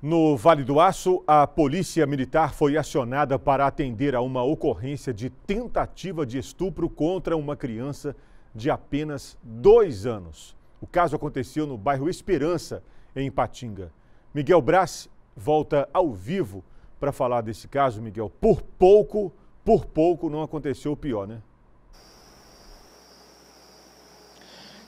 No Vale do Aço, a polícia militar foi acionada para atender a uma ocorrência de tentativa de estupro contra uma criança de apenas dois anos. O caso aconteceu no bairro Esperança, em Patinga. Miguel Brás volta ao vivo para falar desse caso, Miguel. Por pouco, por pouco não aconteceu o pior, né?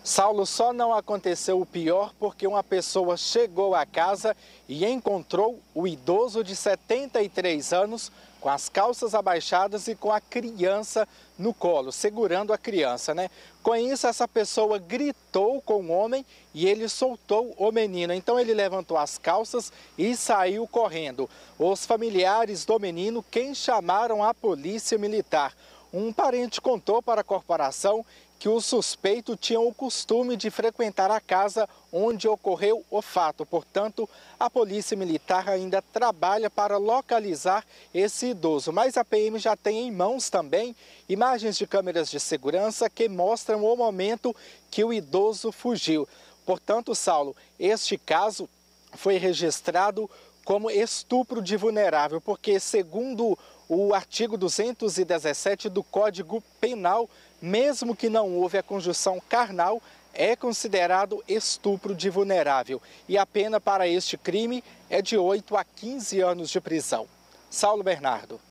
Saulo só não aconteceu o pior porque uma pessoa chegou à casa e encontrou o idoso de 73 anos com as calças abaixadas e com a criança no colo, segurando a criança, né? Com isso, essa pessoa gritou com o homem e ele soltou o menino. Então ele levantou as calças e saiu correndo. Os familiares do menino quem chamaram a polícia militar. Um parente contou para a corporação que o suspeito tinha o costume de frequentar a casa onde ocorreu o fato. Portanto, a Polícia Militar ainda trabalha para localizar esse idoso. Mas a PM já tem em mãos também imagens de câmeras de segurança que mostram o momento que o idoso fugiu. Portanto, Saulo, este caso foi registrado como estupro de vulnerável, porque, segundo o artigo 217 do Código Penal, mesmo que não houve a conjunção carnal, é considerado estupro de vulnerável e a pena para este crime é de 8 a 15 anos de prisão. Saulo Bernardo.